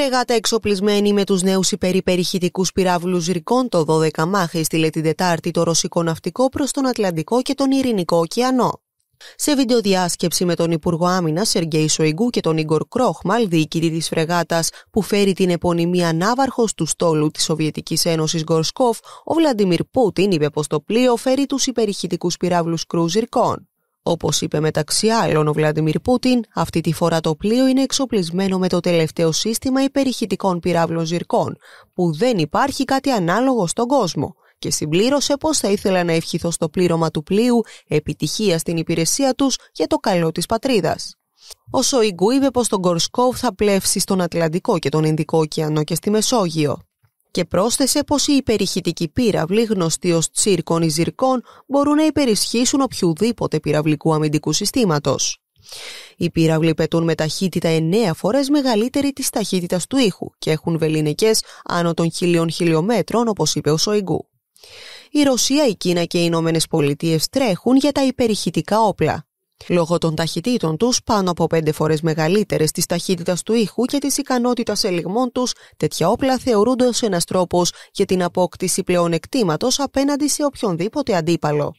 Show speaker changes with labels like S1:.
S1: Φρεγάτα εξοπλισμένη με τους νέους υπερυπερηχητικούς πυράβλους Ρικών το 12 Μάχη στείλε την Τετάρτη το ρωσικό ναυτικό προς τον Ατλαντικό και τον Ειρηνικό ωκεανό. Σε βιντεοδιάσκεψη με τον Υπουργό Άμυνα Σεργέη Σοϊγκού και τον Ιγκορ Κρόχμαλ, διοικητή της φρεγάτας που φέρει την επωνυμία ναύαρχος του στόλου της Σοβιετικής Ένωσης Γκορσκόφ, ο Βλαντιμίρ Πούτιν είπε πως το πλοίο φέρει τους υπερηχητικούς πυράβλους κρούζιρκών. Όπως είπε μεταξύ άλλων ο Βλαντιμίρ Πούτιν, αυτή τη φορά το πλοίο είναι εξοπλισμένο με το τελευταίο σύστημα υπερηχητικών πυράβλων ζυρκών, που δεν υπάρχει κάτι ανάλογο στον κόσμο και συμπλήρωσε πως θα ήθελα να ευχηθώ στο πλήρωμα του πλοίου επιτυχία στην υπηρεσία τους για το καλό της πατρίδας. Ο Σοϊγκού είπε πως τον Κορσκόβ θα πλεύσει στον Ατλαντικό και τον Ινδικό ωκεανό και στη Μεσόγειο και πρόσθεσε πως οι υπερηχητικοί πύραυλοι γνωστοί ως τσίρκων ή ζυρκών μπορούν να υπερισχύσουν οποιοδήποτε πυραυλικού αμυντικού συστήματος. Οι πύραυλοι πετούν με ταχύτητα 9 φορές μεγαλύτερη της ταχύτητας του ήχου και έχουν βεληνικές άνω των χιλίων χιλιόμετρων όπως είπε ο Σοϊγκού. Η Ρωσία, η Κίνα και οι Ηνωμένες Πολιτείες τρέχουν για τα υπερηχητικά όπλα. Λόγω των ταχυτήτων τους, πάνω από πέντε φορές μεγαλύτερες της ταχύτητας του ήχου και της ικανότητας ελιγμών τους, τέτοια όπλα θεωρούνται ως ένας τρόπος για την απόκτηση πλεονεκτήματος απέναντι σε οποιονδήποτε αντίπαλο.